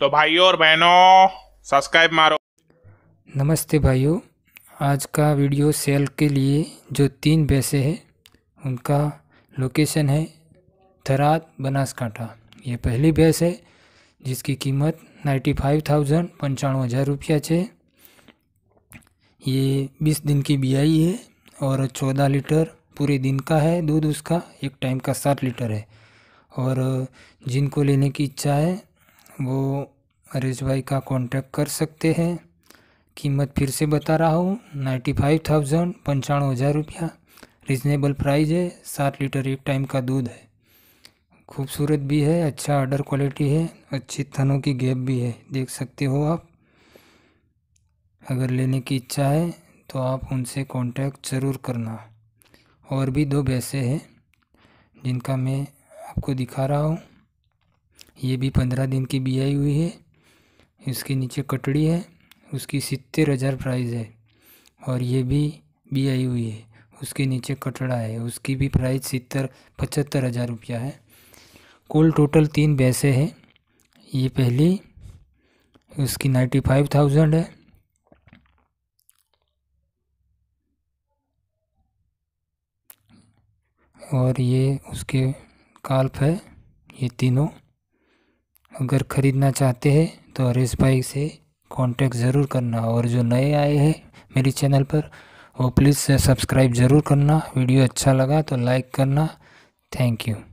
तो भाइयों और बहनों सब्सक्राइब मारो नमस्ते भाइयों आज का वीडियो सेल के लिए जो तीन बेसे हैं उनका लोकेशन है थरात बनासकांठा ये पहली भैंस है जिसकी कीमत नाइन्टी फाइव थाउजेंड पंचानवे हज़ार रुपया है ये बीस दिन की बियाई है और चौदह लीटर पूरे दिन का है दूध उसका एक टाइम का सात लीटर है और जिनको लेने की इच्छा है वो हरीश भाई का कांटेक्ट कर सकते हैं कीमत फिर से बता रहा हूँ नाइन्टी फाइव थाउजेंड पंचानवे हज़ार रुपया रिजनेबल प्राइस है सात लीटर एक टाइम का दूध है खूबसूरत भी है अच्छा आर्डर क्वालिटी है अच्छी थनों की गैप भी है देख सकते हो आप अगर लेने की इच्छा है तो आप उनसे कांटेक्ट ज़रूर करना और भी दो भैंसे हैं जिनका मैं आपको दिखा रहा हूँ ये भी पंद्रह दिन की बियाई हुई है इसके नीचे कटड़ी है उसकी सितर हज़ार प्राइज है और ये भी बियाई हुई है उसके नीचे कटड़ा है उसकी भी प्राइस सितर पचहत्तर हज़ार रुपया है कुल टोटल तीन बैसे हैं ये पहली उसकी नाइन्टी फाइव थाउजेंड है और ये उसके काल्प है ये तीनों अगर ख़रीदना चाहते हैं तो हरेश भाई से कांटेक्ट ज़रूर करना और जो नए आए हैं मेरी चैनल पर वो प्लीज़ सब्सक्राइब ज़रूर करना वीडियो अच्छा लगा तो लाइक करना थैंक यू